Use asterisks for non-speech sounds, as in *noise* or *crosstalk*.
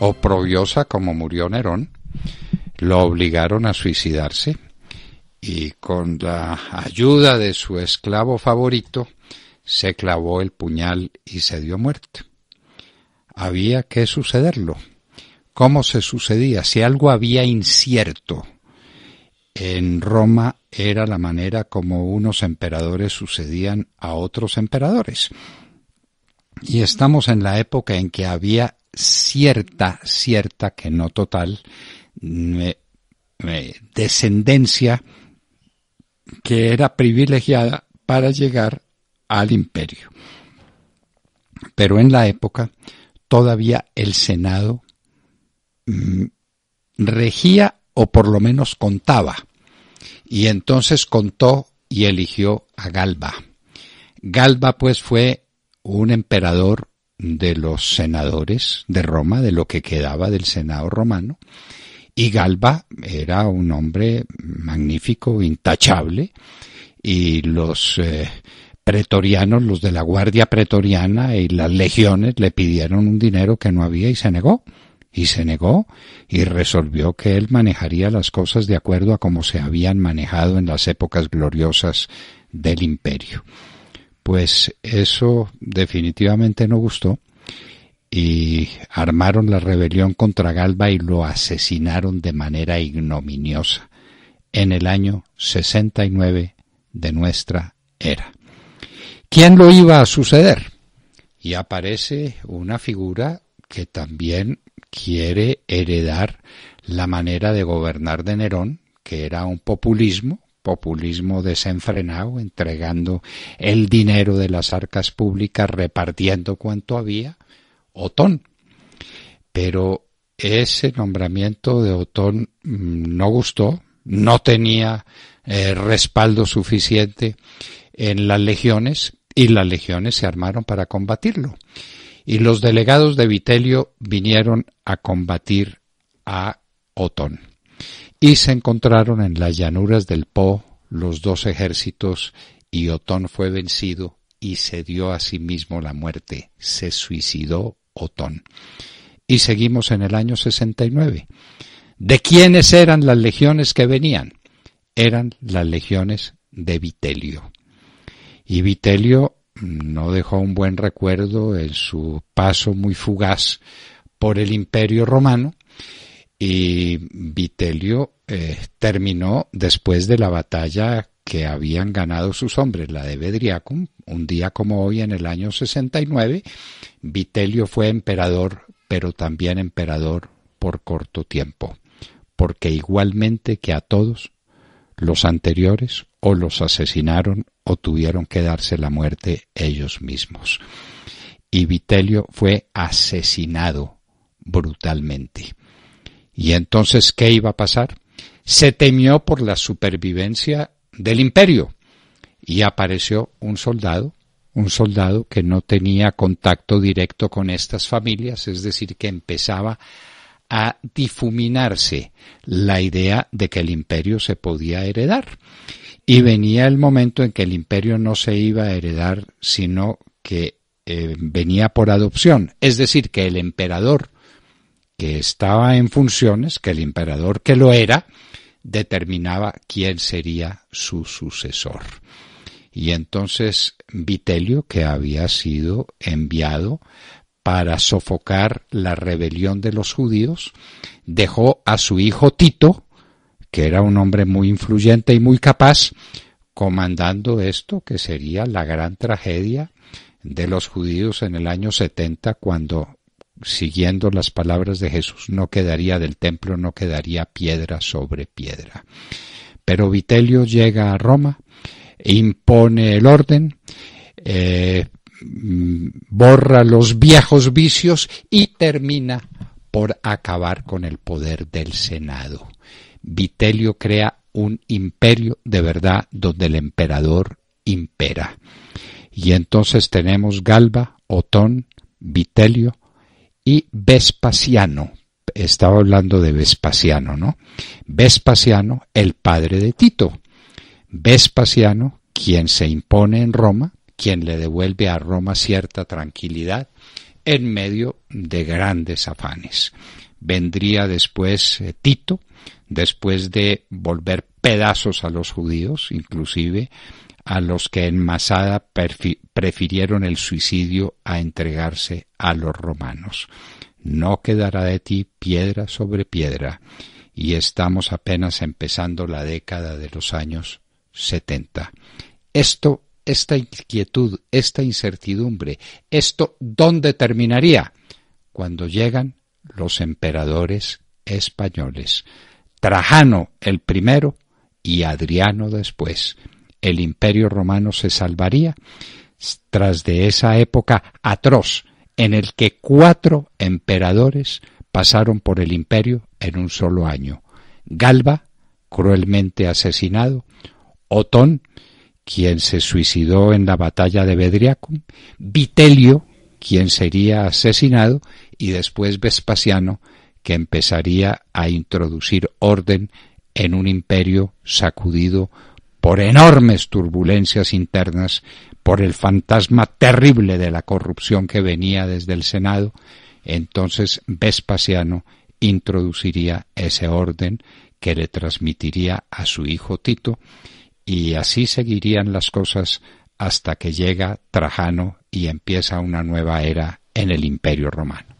oprobiosa *clears throat* como murió Nerón, lo obligaron a suicidarse y con la ayuda de su esclavo favorito se clavó el puñal y se dio muerte. Había que sucederlo. ¿Cómo se sucedía? Si algo había incierto en Roma era la manera como unos emperadores sucedían a otros emperadores. Y estamos en la época en que había cierta, cierta, que no total, descendencia que era privilegiada para llegar al imperio. Pero en la época todavía el Senado mm, regía o por lo menos contaba. Y entonces contó y eligió a Galba. Galba pues fue un emperador de los senadores de Roma, de lo que quedaba del Senado romano, y Galba era un hombre magnífico, intachable, y los eh, pretorianos, los de la Guardia Pretoriana y las legiones le pidieron un dinero que no había y se negó. Y se negó y resolvió que él manejaría las cosas de acuerdo a como se habían manejado en las épocas gloriosas del imperio. Pues eso definitivamente no gustó y armaron la rebelión contra Galba y lo asesinaron de manera ignominiosa en el año 69 de nuestra era. ¿Quién lo iba a suceder? Y aparece una figura que también quiere heredar la manera de gobernar de Nerón, que era un populismo populismo desenfrenado, entregando el dinero de las arcas públicas, repartiendo cuanto había, Otón. Pero ese nombramiento de Otón mm, no gustó, no tenía eh, respaldo suficiente en las legiones y las legiones se armaron para combatirlo. Y los delegados de Vitelio vinieron a combatir a Otón y se encontraron en las llanuras del Po los dos ejércitos y Otón fue vencido y se dio a sí mismo la muerte. Se suicidó Otón. Y seguimos en el año 69. ¿De quiénes eran las legiones que venían? Eran las legiones de Vitelio. Y Vitelio no dejó un buen recuerdo en su paso muy fugaz por el imperio romano y Vitelio eh, terminó después de la batalla que habían ganado sus hombres, la de Bedriacum, un día como hoy en el año 69, Vitelio fue emperador, pero también emperador por corto tiempo, porque igualmente que a todos, los anteriores o los asesinaron o tuvieron que darse la muerte ellos mismos. Y Vitelio fue asesinado brutalmente. ¿Y entonces qué iba a pasar? Se temió por la supervivencia del imperio y apareció un soldado, un soldado que no tenía contacto directo con estas familias, es decir, que empezaba a difuminarse la idea de que el imperio se podía heredar. Y venía el momento en que el imperio no se iba a heredar, sino que eh, venía por adopción, es decir, que el emperador que estaba en funciones, que el emperador que lo era, determinaba quién sería su sucesor. Y entonces Vitelio, que había sido enviado para sofocar la rebelión de los judíos, dejó a su hijo Tito, que era un hombre muy influyente y muy capaz, comandando esto que sería la gran tragedia de los judíos en el año 70 cuando siguiendo las palabras de Jesús, no quedaría del templo, no quedaría piedra sobre piedra. Pero Vitelio llega a Roma, e impone el orden, eh, mm, borra los viejos vicios y termina por acabar con el poder del Senado. Vitelio crea un imperio de verdad donde el emperador impera. Y entonces tenemos Galba, Otón, Vitelio, y Vespasiano. Estaba hablando de Vespasiano, ¿no? Vespasiano, el padre de Tito. Vespasiano, quien se impone en Roma, quien le devuelve a Roma cierta tranquilidad en medio de grandes afanes. Vendría después eh, Tito, después de volver pedazos a los judíos, inclusive a los que en Masada prefirieron el suicidio a entregarse a los romanos. No quedará de ti piedra sobre piedra, y estamos apenas empezando la década de los años setenta. Esto, esta inquietud, esta incertidumbre, esto, ¿dónde terminaría? Cuando llegan los emperadores españoles, Trajano el primero y Adriano después el imperio romano se salvaría tras de esa época atroz en el que cuatro emperadores pasaron por el imperio en un solo año. Galba, cruelmente asesinado, Otón, quien se suicidó en la batalla de Bedriacum, Vitelio, quien sería asesinado, y después Vespasiano, que empezaría a introducir orden en un imperio sacudido por enormes turbulencias internas, por el fantasma terrible de la corrupción que venía desde el Senado, entonces Vespasiano introduciría ese orden que le transmitiría a su hijo Tito, y así seguirían las cosas hasta que llega Trajano y empieza una nueva era en el Imperio Romano.